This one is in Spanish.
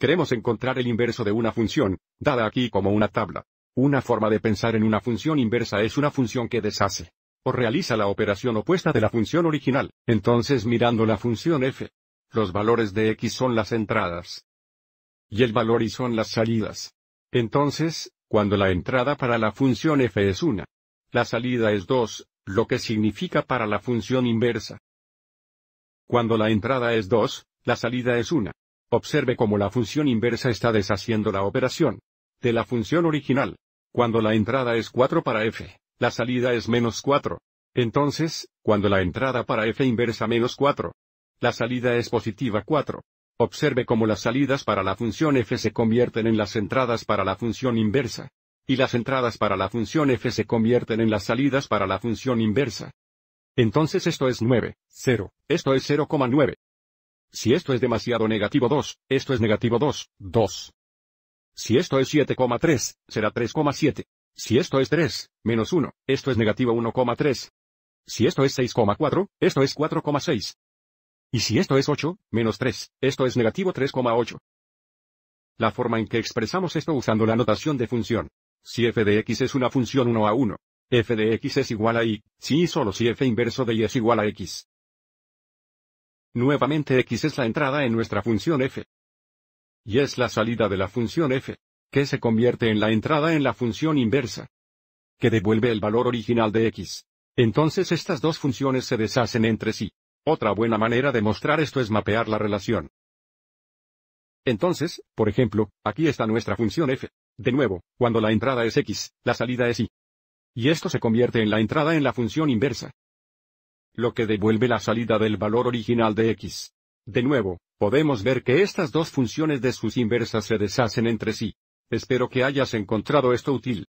Queremos encontrar el inverso de una función, dada aquí como una tabla. Una forma de pensar en una función inversa es una función que deshace o realiza la operación opuesta de la función original, entonces mirando la función f. Los valores de x son las entradas. Y el valor y son las salidas. Entonces, cuando la entrada para la función f es 1, la salida es 2, lo que significa para la función inversa. Cuando la entrada es 2, la salida es 1. Observe cómo la función inversa está deshaciendo la operación de la función original. Cuando la entrada es 4 para f, la salida es menos 4. Entonces, cuando la entrada para f inversa menos 4, la salida es positiva 4. Observe cómo las salidas para la función f se convierten en las entradas para la función inversa. Y las entradas para la función f se convierten en las salidas para la función inversa. Entonces esto es 9, 0, esto es 0,9. Si esto es demasiado negativo 2, esto es negativo 2, 2. Si esto es 7,3, será 3,7. Si esto es 3, menos 1, esto es negativo 1,3. Si esto es 6,4, esto es 4,6. Y si esto es 8, menos 3, esto es negativo 3,8. La forma en que expresamos esto usando la notación de función. Si f de x es una función 1 a 1, f de x es igual a y, si y solo si f inverso de y es igual a x. Nuevamente x es la entrada en nuestra función f. Y es la salida de la función f, que se convierte en la entrada en la función inversa, que devuelve el valor original de x. Entonces estas dos funciones se deshacen entre sí. Otra buena manera de mostrar esto es mapear la relación. Entonces, por ejemplo, aquí está nuestra función f. De nuevo, cuando la entrada es x, la salida es y. Y esto se convierte en la entrada en la función inversa, lo que devuelve la salida del valor original de x. De nuevo, podemos ver que estas dos funciones de sus inversas se deshacen entre sí. Espero que hayas encontrado esto útil.